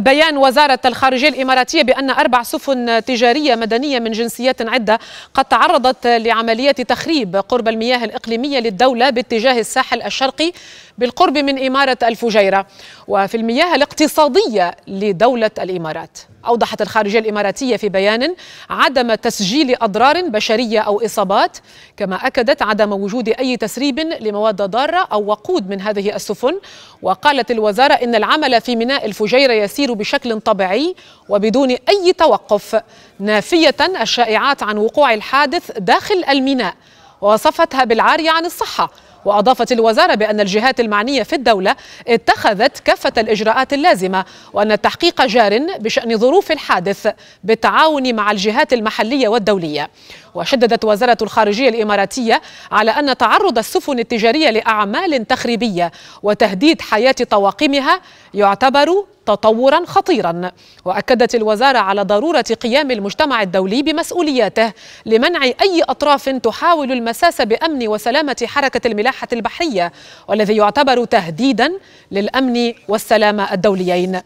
بيان وزارة الخارجية الإماراتية بأن أربع سفن تجارية مدنية من جنسيات عدة قد تعرضت لعمليات تخريب قرب المياه الإقليمية للدولة باتجاه الساحل الشرقي بالقرب من إمارة الفجيرة وفي المياه الاقتصادية لدولة الإمارات أوضحت الخارجية الإماراتية في بيان عدم تسجيل أضرار بشرية أو إصابات كما أكدت عدم وجود أي تسريب لمواد ضارة أو وقود من هذه السفن وقالت الوزارة إن العمل في ميناء الفجيرة يسير بشكل طبيعي وبدون أي توقف نافية الشائعات عن وقوع الحادث داخل الميناء ووصفتها بالعارية عن الصحة وأضافت الوزارة بأن الجهات المعنية في الدولة اتخذت كافة الإجراءات اللازمة وأن التحقيق جار بشأن ظروف الحادث بالتعاون مع الجهات المحلية والدولية وشددت وزارة الخارجية الإماراتية على أن تعرض السفن التجارية لأعمال تخريبية وتهديد حياة طواقمها يعتبر تطورا خطيرا واكدت الوزاره على ضروره قيام المجتمع الدولي بمسؤولياته لمنع اي اطراف تحاول المساس بامن وسلامه حركه الملاحه البحريه والذي يعتبر تهديدا للامن والسلامه الدوليين